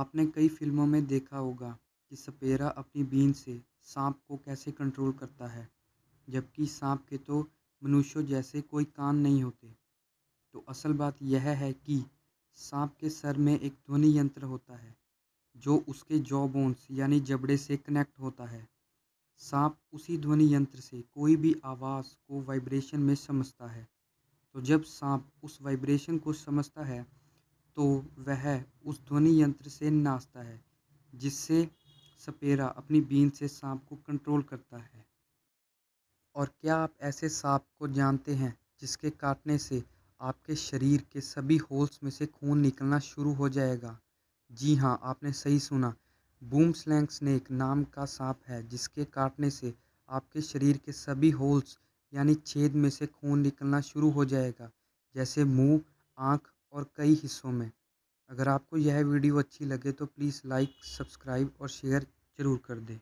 आपने कई फिल्मों में देखा होगा कि सपेरा अपनी बीन से सांप को कैसे कंट्रोल करता है जबकि सांप के तो मनुष्यों जैसे कोई कान नहीं होते तो असल बात यह है कि सांप के सर में एक ध्वनि यंत्र होता है जो उसके जॉ बोन्स यानी जबड़े से कनेक्ट होता है सांप उसी ध्वनि यंत्र से कोई भी आवाज़ को वाइब्रेशन में समझता है तो जब सांप उस वाइब्रेशन को समझता है तो वह उस ध्वनि यंत्र से नाचता है जिससे सपेरा अपनी बीन से सांप को कंट्रोल करता है और क्या आप ऐसे सांप को जानते हैं जिसके काटने से आपके शरीर के सभी होल्स में से खून निकलना शुरू हो जाएगा जी हाँ आपने सही सुना बूम स्लैंग स्नेक नाम का सांप है जिसके काटने से आपके शरीर के सभी होल्स यानी छेद में से खून निकलना शुरू हो जाएगा जैसे मुंह आँख और कई हिस्सों में अगर आपको यह वीडियो अच्छी लगे तो प्लीज़ लाइक सब्सक्राइब और शेयर ज़रूर कर दें